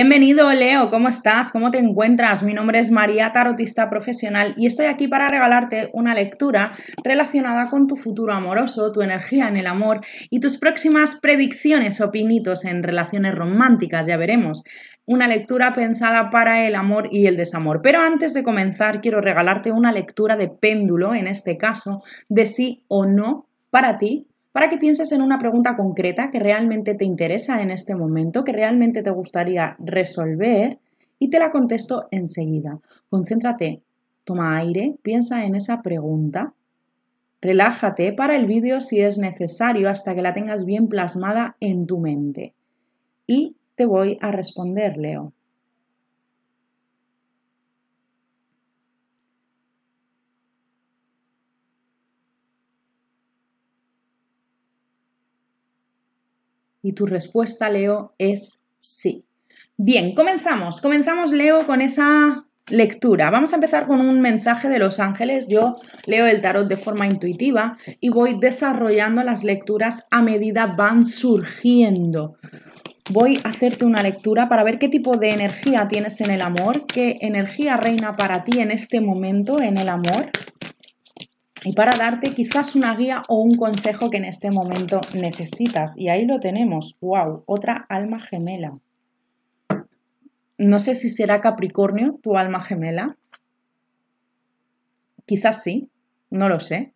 Bienvenido Leo, ¿cómo estás? ¿Cómo te encuentras? Mi nombre es María Tarotista Profesional y estoy aquí para regalarte una lectura relacionada con tu futuro amoroso, tu energía en el amor y tus próximas predicciones o pinitos en relaciones románticas, ya veremos. Una lectura pensada para el amor y el desamor. Pero antes de comenzar quiero regalarte una lectura de péndulo, en este caso, de sí o no para ti para que pienses en una pregunta concreta que realmente te interesa en este momento, que realmente te gustaría resolver y te la contesto enseguida. Concéntrate, toma aire, piensa en esa pregunta, relájate para el vídeo si es necesario hasta que la tengas bien plasmada en tu mente y te voy a responder, Leo. Y tu respuesta, Leo, es sí. Bien, comenzamos. Comenzamos, Leo, con esa lectura. Vamos a empezar con un mensaje de los ángeles. Yo leo el tarot de forma intuitiva y voy desarrollando las lecturas a medida van surgiendo. Voy a hacerte una lectura para ver qué tipo de energía tienes en el amor, qué energía reina para ti en este momento en el amor y para darte quizás una guía o un consejo que en este momento necesitas. Y ahí lo tenemos. ¡Wow! Otra alma gemela. No sé si será Capricornio tu alma gemela. Quizás sí, no lo sé.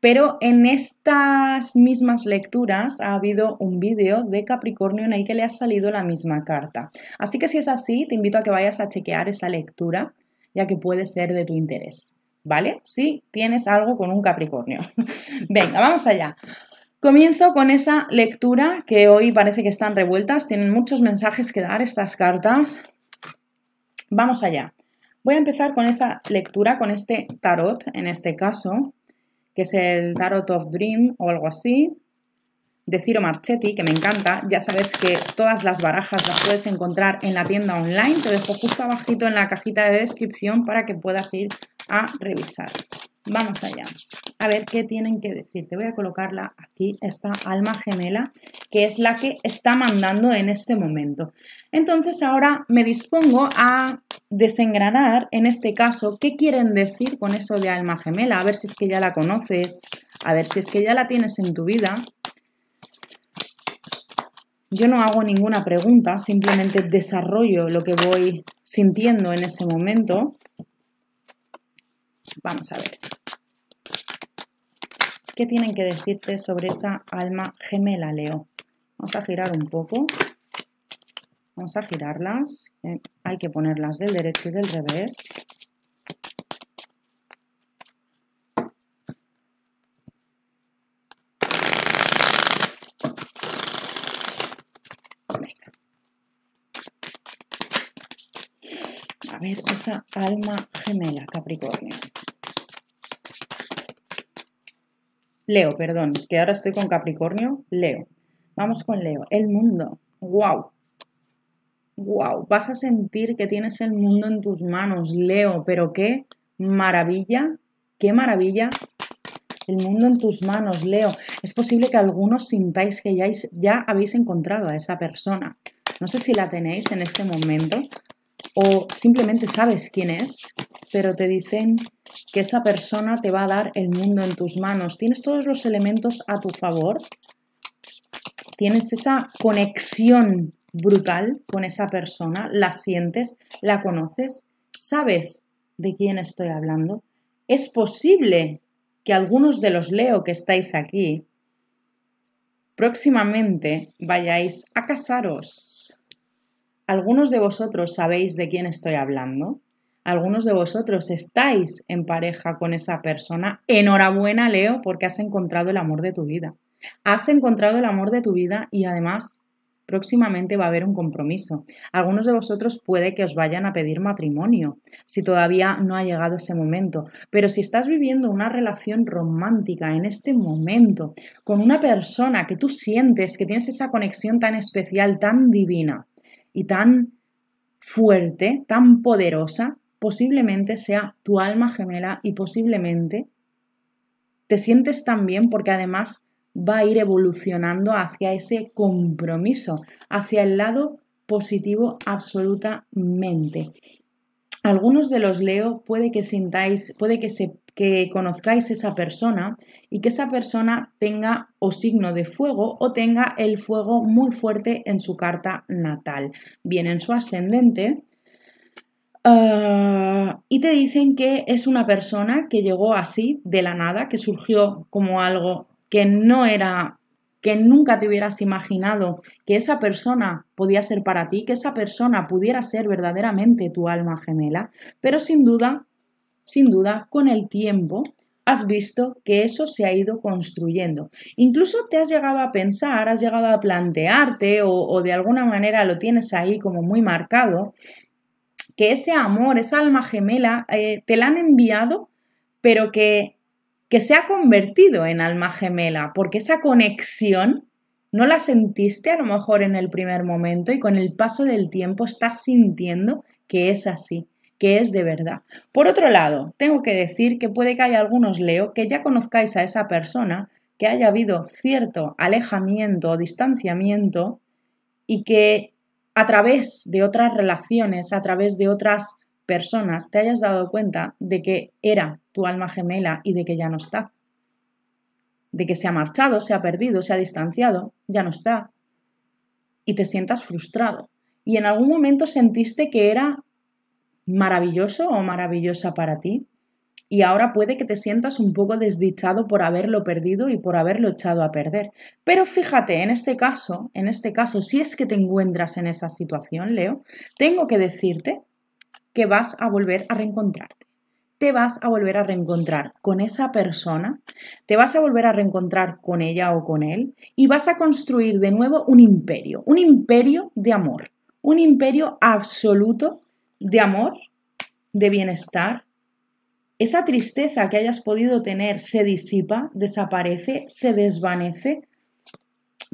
Pero en estas mismas lecturas ha habido un vídeo de Capricornio en el que le ha salido la misma carta. Así que si es así, te invito a que vayas a chequear esa lectura, ya que puede ser de tu interés. ¿vale? Si tienes algo con un Capricornio. Venga, vamos allá. Comienzo con esa lectura que hoy parece que están revueltas, tienen muchos mensajes que dar estas cartas. Vamos allá. Voy a empezar con esa lectura, con este tarot, en este caso, que es el Tarot of Dream o algo así, de Ciro Marchetti, que me encanta. Ya sabes que todas las barajas las puedes encontrar en la tienda online. Te dejo justo abajito en la cajita de descripción para que puedas ir a revisar. Vamos allá. A ver qué tienen que decir. Te voy a colocarla aquí, esta alma gemela, que es la que está mandando en este momento. Entonces ahora me dispongo a desengranar, en este caso, qué quieren decir con eso de alma gemela. A ver si es que ya la conoces, a ver si es que ya la tienes en tu vida. Yo no hago ninguna pregunta, simplemente desarrollo lo que voy sintiendo en ese momento. Vamos a ver. ¿Qué tienen que decirte sobre esa alma gemela, Leo? Vamos a girar un poco. Vamos a girarlas. Eh, hay que ponerlas del derecho y del revés. A ver, esa alma gemela, Capricornio. Leo, perdón, que ahora estoy con Capricornio. Leo. Vamos con Leo. El mundo. ¡Wow! ¡Wow! Vas a sentir que tienes el mundo en tus manos, Leo, pero qué maravilla, qué maravilla. El mundo en tus manos, Leo. Es posible que algunos sintáis que ya habéis encontrado a esa persona. No sé si la tenéis en este momento o simplemente sabes quién es, pero te dicen que esa persona te va a dar el mundo en tus manos. Tienes todos los elementos a tu favor. Tienes esa conexión brutal con esa persona, la sientes, la conoces, sabes de quién estoy hablando. Es posible que algunos de los Leo que estáis aquí próximamente vayáis a casaros. Algunos de vosotros sabéis de quién estoy hablando algunos de vosotros estáis en pareja con esa persona, enhorabuena Leo porque has encontrado el amor de tu vida. Has encontrado el amor de tu vida y además próximamente va a haber un compromiso. Algunos de vosotros puede que os vayan a pedir matrimonio, si todavía no ha llegado ese momento. Pero si estás viviendo una relación romántica en este momento, con una persona que tú sientes que tienes esa conexión tan especial, tan divina y tan fuerte, tan poderosa, posiblemente sea tu alma gemela y posiblemente te sientes tan bien porque además va a ir evolucionando hacia ese compromiso, hacia el lado positivo absolutamente. Algunos de los Leo puede que sintáis, puede que se que conozcáis esa persona y que esa persona tenga o signo de fuego o tenga el fuego muy fuerte en su carta natal, bien en su ascendente Ah, y te dicen que es una persona que llegó así, de la nada, que surgió como algo que no era, que nunca te hubieras imaginado que esa persona podía ser para ti, que esa persona pudiera ser verdaderamente tu alma gemela, pero sin duda, sin duda, con el tiempo has visto que eso se ha ido construyendo. Incluso te has llegado a pensar, has llegado a plantearte o de alguna manera lo tienes ahí como muy marcado, que ese amor, esa alma gemela, eh, te la han enviado, pero que, que se ha convertido en alma gemela, porque esa conexión no la sentiste a lo mejor en el primer momento y con el paso del tiempo estás sintiendo que es así, que es de verdad. Por otro lado, tengo que decir que puede que haya algunos Leo que ya conozcáis a esa persona, que haya habido cierto alejamiento o distanciamiento y que a través de otras relaciones, a través de otras personas, te hayas dado cuenta de que era tu alma gemela y de que ya no está. De que se ha marchado, se ha perdido, se ha distanciado, ya no está. Y te sientas frustrado. Y en algún momento sentiste que era maravilloso o maravillosa para ti, y ahora puede que te sientas un poco desdichado por haberlo perdido y por haberlo echado a perder. Pero fíjate, en este caso, en este caso, si es que te encuentras en esa situación, Leo, tengo que decirte que vas a volver a reencontrarte te vas a volver a reencontrar con esa persona, te vas a volver a reencontrar con ella o con él y vas a construir de nuevo un imperio, un imperio de amor, un imperio absoluto de amor, de bienestar, esa tristeza que hayas podido tener se disipa, desaparece, se desvanece,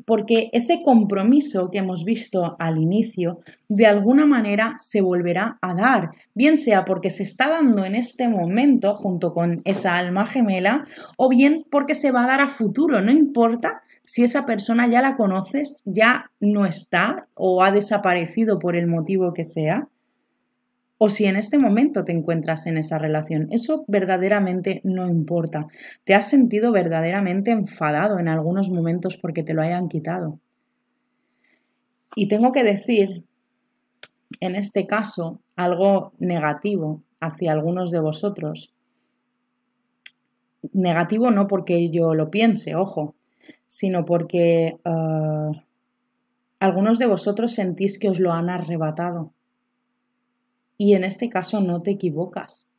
porque ese compromiso que hemos visto al inicio, de alguna manera se volverá a dar, bien sea porque se está dando en este momento junto con esa alma gemela, o bien porque se va a dar a futuro, no importa si esa persona ya la conoces, ya no está o ha desaparecido por el motivo que sea o si en este momento te encuentras en esa relación. Eso verdaderamente no importa. Te has sentido verdaderamente enfadado en algunos momentos porque te lo hayan quitado. Y tengo que decir, en este caso, algo negativo hacia algunos de vosotros. Negativo no porque yo lo piense, ojo, sino porque eh, algunos de vosotros sentís que os lo han arrebatado y en este caso no te equivocas.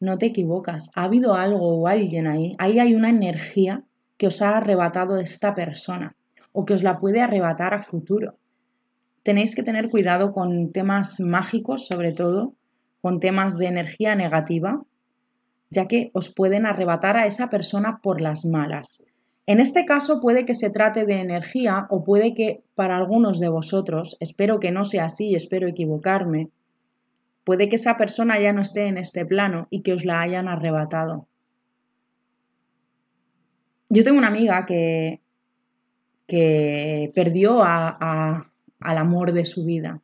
No te equivocas. Ha habido algo o alguien ahí. Ahí hay una energía que os ha arrebatado esta persona o que os la puede arrebatar a futuro. Tenéis que tener cuidado con temas mágicos, sobre todo, con temas de energía negativa, ya que os pueden arrebatar a esa persona por las malas. En este caso puede que se trate de energía o puede que para algunos de vosotros, espero que no sea así, espero equivocarme, Puede que esa persona ya no esté en este plano y que os la hayan arrebatado. Yo tengo una amiga que, que perdió al amor de su vida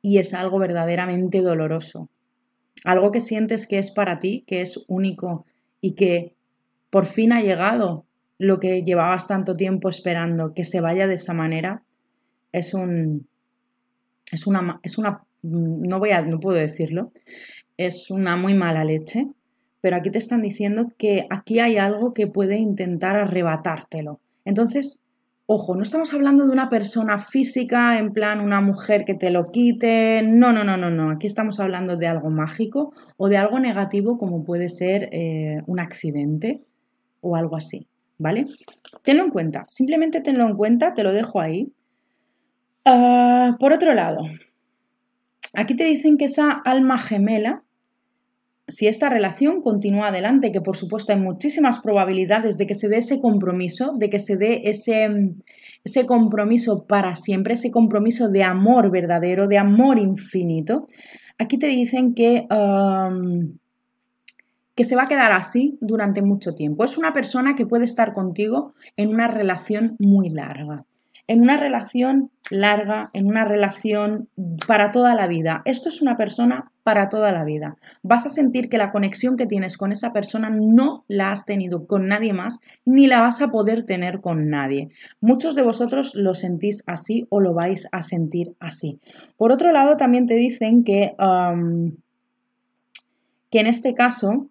y es algo verdaderamente doloroso. Algo que sientes que es para ti, que es único y que por fin ha llegado lo que llevabas tanto tiempo esperando, que se vaya de esa manera, es, un, es, una, es una Mm, no voy a, no puedo decirlo, es una muy mala leche, pero aquí te están diciendo que aquí hay algo que puede intentar arrebatártelo. Entonces, ojo, no estamos hablando de una persona física, en plan una mujer que te lo quite, no, no, no, no, no, aquí estamos hablando de algo mágico o de algo negativo como puede ser eh, un accidente o algo así, ¿vale? Tenlo en cuenta, simplemente tenlo en cuenta, te lo dejo ahí. Ah, por otro lado, Aquí te dicen que esa alma gemela, si esta relación continúa adelante, que por supuesto hay muchísimas probabilidades de que se dé ese compromiso, de que se dé ese, mm, compromiso para siempre, ese compromiso de amor verdadero, de amor infinito, aquí te dicen que, um, que se va a quedar así durante mucho tiempo. Es una persona que puede estar contigo en una relación muy larga en una relación larga, en una relación para toda la vida. Esto es una persona para toda la vida. Vas a sentir que la conexión que tienes con esa persona no la has tenido con nadie más ni la vas a poder tener con nadie. Muchos de vosotros lo sentís así o lo vais a sentir así. Por otro lado, también te dicen que, que en este caso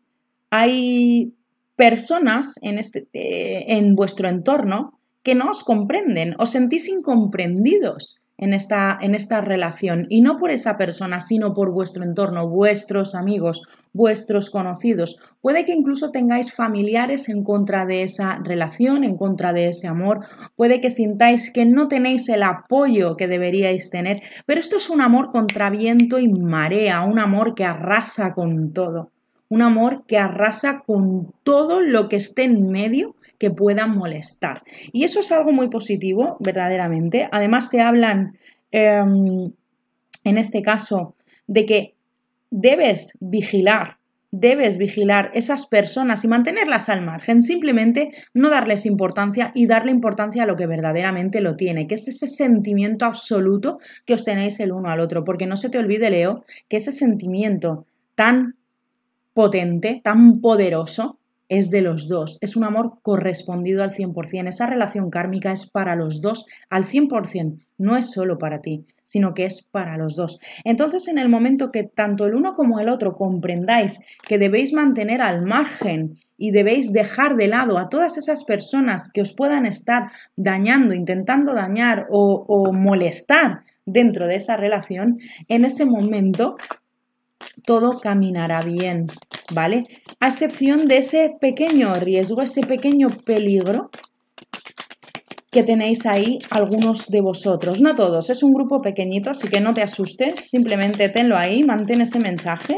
hay personas en, este, eh, en vuestro entorno que no os comprenden, os sentís incomprendidos en esta, en esta relación y no por esa persona, sino por vuestro entorno, vuestros amigos, vuestros conocidos. Puede que incluso tengáis familiares en contra de esa relación, en contra de ese amor, puede que sintáis que no tenéis el apoyo que deberíais tener, pero esto es un amor contra viento y marea, un amor que arrasa con todo, un amor que arrasa con todo lo que esté en medio que puedan molestar. Y eso es algo muy positivo, verdaderamente. Además te hablan, em, en este caso, de que debes vigilar debes vigilar esas personas y mantenerlas al margen, simplemente no darles importancia y darle importancia a lo que verdaderamente lo tiene, que es ese sentimiento absoluto que os tenéis el uno al otro, porque no se te olvide, Leo, que ese sentimiento tan potente, tan poderoso, es de los dos, es un amor correspondido al 100%, esa relación kármica es para los dos al 100%, no es solo para ti, sino que es para los dos. Entonces, en el momento que tanto el uno como el otro comprendáis que debéis mantener al margen y debéis dejar de lado a todas esas personas que os puedan estar dañando, intentando dañar o, o molestar dentro de esa relación, en ese momento todo caminará bien, ¿vale? A excepción de ese pequeño riesgo, ese pequeño peligro que tenéis ahí algunos de vosotros. No todos, es un grupo pequeñito, así que no te asustes, simplemente tenlo ahí, mantén ese mensaje.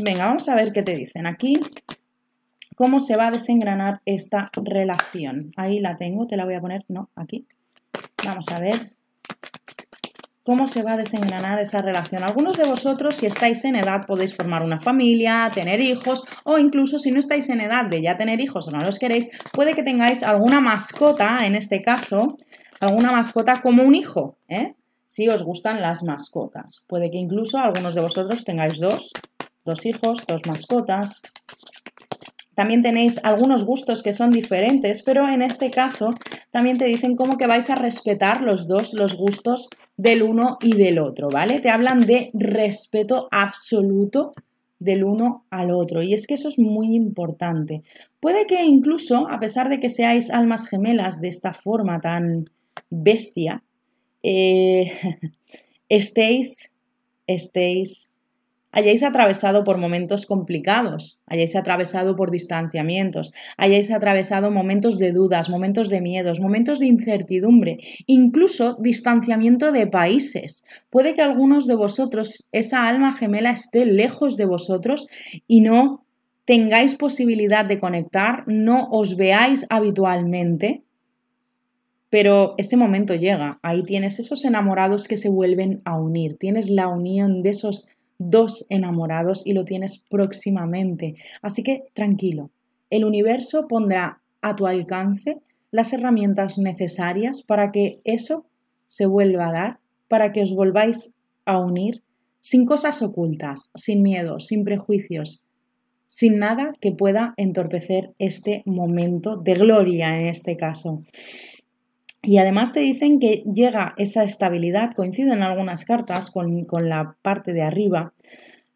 Venga, vamos a ver qué te dicen aquí. ¿Cómo se va a desengranar esta relación? Ahí la tengo, te la voy a poner, no, aquí. Vamos a ver cómo se va a desengranar esa relación. Algunos de vosotros, si estáis en edad, podéis formar una familia, tener hijos, o incluso si no estáis en edad de ya tener hijos o no los queréis, puede que tengáis alguna mascota, en este caso, alguna mascota como un hijo, ¿eh? si os gustan las mascotas. Puede que incluso algunos de vosotros tengáis dos, dos hijos, dos mascotas, también tenéis algunos gustos que son diferentes, pero en este caso también te dicen cómo que vais a respetar los dos, los gustos del uno y del otro, ¿vale? Te hablan de respeto absoluto del uno al otro. Y es que eso es muy importante. Puede que incluso, a pesar de que seáis almas gemelas de esta forma tan bestia, eh, estéis, estéis hayáis atravesado por momentos complicados, hayáis atravesado por distanciamientos, hayáis atravesado momentos de dudas, momentos de miedos, momentos de incertidumbre, incluso distanciamiento de países. Puede que algunos de vosotros, esa alma gemela esté lejos de vosotros y no tengáis posibilidad de conectar, no os veáis habitualmente, pero ese momento llega. Ahí tienes esos enamorados que se vuelven a unir, tienes la unión de esos dos enamorados y lo tienes próximamente. Así que tranquilo, el universo pondrá a tu alcance las herramientas necesarias para que eso se vuelva a dar, para que os volváis a unir sin cosas ocultas, sin miedo, sin prejuicios, sin nada que pueda entorpecer este momento de gloria en este caso. Y además te dicen que llega esa estabilidad, coinciden algunas cartas con, la parte de arriba.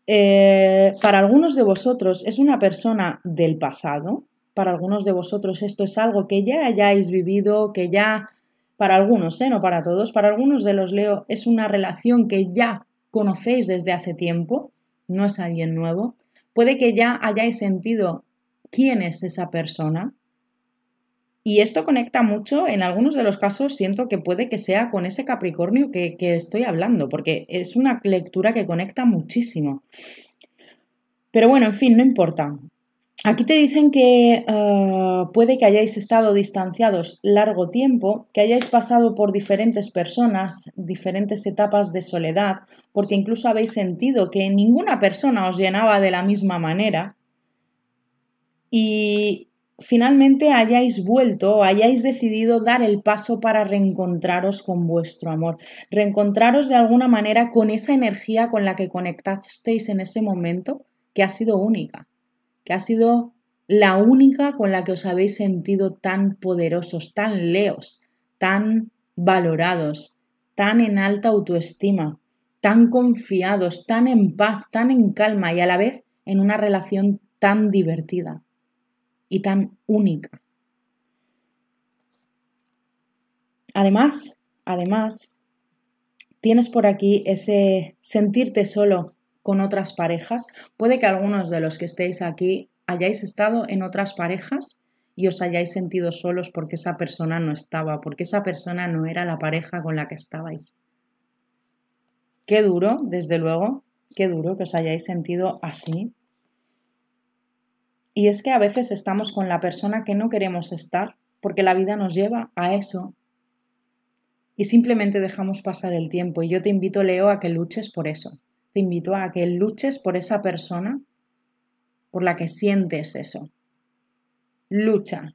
Eh, para algunos de vosotros es una persona del pasado, para algunos de vosotros esto es algo que ya hayáis vivido, que ya, para algunos, ¿eh? no para todos, para algunos de los leo es una relación que ya conocéis desde hace tiempo, no es alguien nuevo, puede que ya hayáis sentido quién es esa persona, y esto conecta mucho, en algunos de los casos siento que puede que sea con ese Capricornio que, estoy hablando, porque es una lectura que conecta muchísimo. Pero bueno, en fin, no importa. Aquí te dicen que eh, puede que hayáis estado distanciados largo tiempo, que hayáis pasado por diferentes personas, diferentes etapas de soledad, porque incluso habéis sentido que ninguna persona os llenaba de la misma manera. Y finalmente hayáis vuelto hayáis decidido dar el paso para reencontraros con vuestro amor, reencontraros de alguna manera con esa energía con la que conectasteis en ese momento, que ha sido única, que ha sido la única con la que os habéis sentido tan poderosos, tan leos, tan valorados, tan en alta autoestima, tan confiados, tan en paz, tan en calma y a la vez en una relación tan divertida y tan única. Además, además, tienes por aquí ese sentirte solo con otras parejas. Puede que algunos de los que estéis aquí hayáis estado en otras parejas y os hayáis sentido solos porque esa persona no estaba, porque esa persona no era la pareja con la que estabais. Qué duro, desde luego, qué duro que os hayáis sentido así, y es que a veces estamos con la persona que no queremos estar porque la vida nos lleva a eso. Y simplemente dejamos pasar el tiempo. Y yo te invito, Leo, a que luches por eso. Te invito a que luches por esa persona por la que sientes eso. Lucha.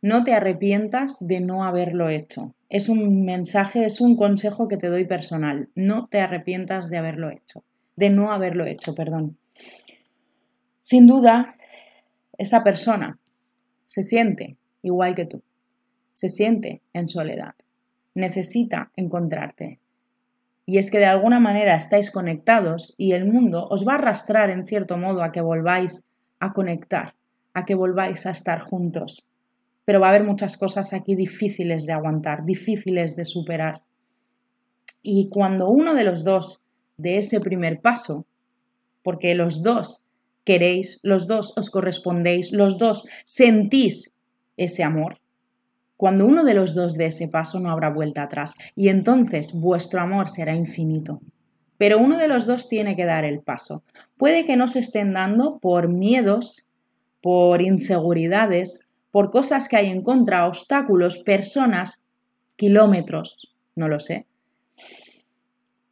No te arrepientas de no haberlo hecho. Es un mensaje, es un consejo que te doy personal. No te arrepientas de haberlo hecho. De no haberlo hecho, perdón. Sin duda, esa persona se siente igual que tú, se siente en soledad, necesita encontrarte. Y es que de alguna manera estáis conectados y el mundo os va a arrastrar en cierto modo a que volváis a conectar, a que volváis a estar juntos. Pero va a haber muchas cosas aquí difíciles de aguantar, difíciles de superar. Y cuando uno de los dos de ese primer paso, porque los dos queréis, los dos os correspondéis, los dos sentís ese amor. Cuando uno de los dos dé ese paso no habrá vuelta atrás y entonces vuestro amor será infinito. Pero uno de los dos tiene que dar el paso. Puede que no se estén dando por miedos, por inseguridades, por cosas que hay en contra, obstáculos, personas, kilómetros, no lo sé.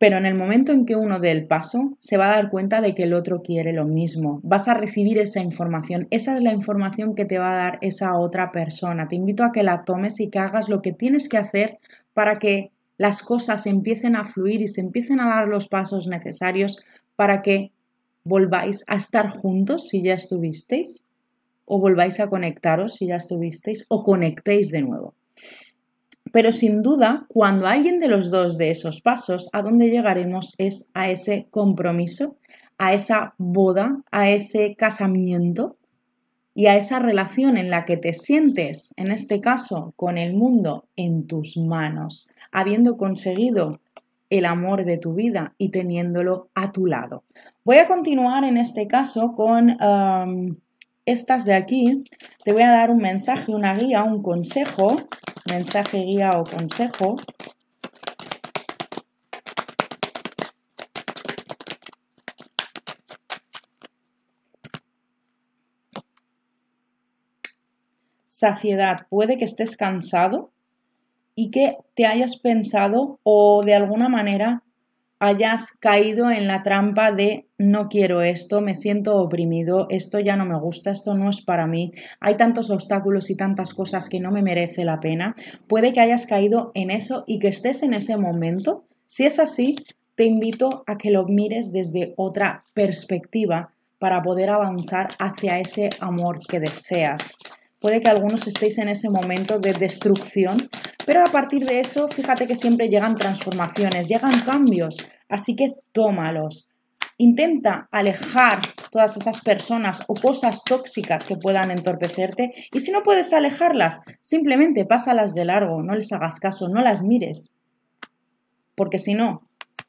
Pero en el momento en que uno dé el paso, se va a dar cuenta de que el otro quiere lo mismo. Vas a recibir esa información. Esa es la información que te va a dar esa otra persona. Te invito a que la tomes y que hagas lo que tienes que hacer para que las cosas empiecen a fluir y se empiecen a dar los pasos necesarios para que volváis a estar juntos si ya estuvisteis o volváis a conectaros si ya estuvisteis o conectéis de nuevo. Pero sin duda, cuando alguien de los dos de esos pasos, a dónde llegaremos es a ese compromiso, a esa boda, a ese casamiento y a esa relación en la que te sientes, en este caso, con el mundo en tus manos, habiendo conseguido el amor de tu vida y teniéndolo a tu lado. Voy a continuar en este caso con um, estas de aquí. Te voy a dar un mensaje, una guía, un consejo mensaje, guía o consejo. Saciedad. Puede que estés cansado y que te hayas pensado o de alguna manera hayas caído en la trampa de no quiero esto, me siento oprimido, esto ya no me gusta, esto no es para mí, hay tantos obstáculos y tantas cosas que no me merece la pena, puede que hayas caído en eso y que estés en ese momento. Si es así, te invito a que lo mires desde otra perspectiva para poder avanzar hacia ese amor que deseas. Puede que algunos estéis en ese momento de destrucción pero a partir de eso, fíjate que siempre llegan transformaciones, llegan cambios, así que tómalos. Intenta alejar todas esas personas o cosas tóxicas que puedan entorpecerte y si no puedes alejarlas, simplemente pásalas de largo, no les hagas caso, no las mires, porque si no,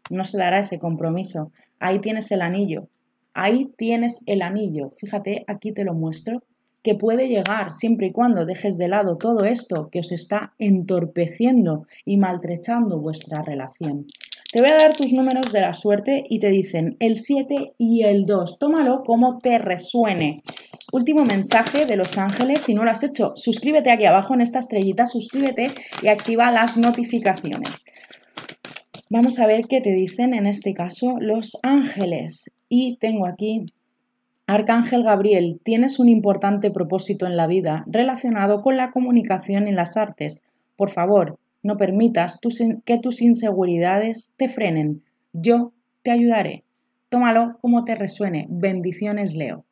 no se dará ese compromiso. Ahí tienes el anillo, ahí tienes el anillo, fíjate, aquí te lo muestro, que puede llegar siempre y cuando dejes de lado todo esto que os está entorpeciendo y maltrechando vuestra relación. Te voy a dar tus números de la suerte y te dicen el 7 y el 2. Tómalo como te resuene. Último mensaje de Los Ángeles. Si no lo has hecho, suscríbete aquí abajo en esta estrellita, suscríbete y activa las notificaciones. Vamos a ver qué te dicen en este caso Los Ángeles. Y tengo aquí Arcángel Gabriel, tienes un importante propósito en la vida relacionado con la comunicación y las artes. Por favor, no permitas que tus inseguridades te frenen. Yo te ayudaré. Tómalo como te resuene. Bendiciones, Leo.